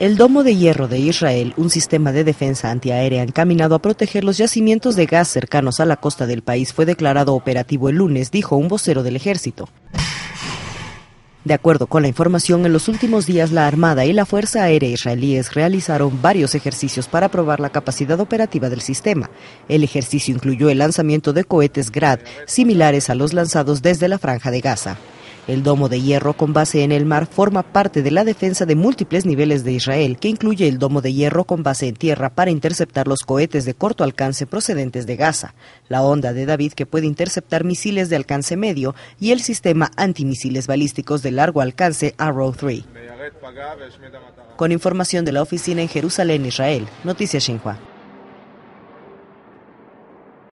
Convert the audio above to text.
El domo de hierro de Israel, un sistema de defensa antiaérea encaminado a proteger los yacimientos de gas cercanos a la costa del país, fue declarado operativo el lunes, dijo un vocero del ejército. De acuerdo con la información, en los últimos días la Armada y la Fuerza Aérea israelíes realizaron varios ejercicios para probar la capacidad operativa del sistema. El ejercicio incluyó el lanzamiento de cohetes Grad, similares a los lanzados desde la Franja de Gaza. El domo de hierro con base en el mar forma parte de la defensa de múltiples niveles de Israel, que incluye el domo de hierro con base en tierra para interceptar los cohetes de corto alcance procedentes de Gaza, la onda de David que puede interceptar misiles de alcance medio y el sistema antimisiles balísticos de largo alcance Arrow 3. Con información de la oficina en Jerusalén, Israel, Noticias Xinhua.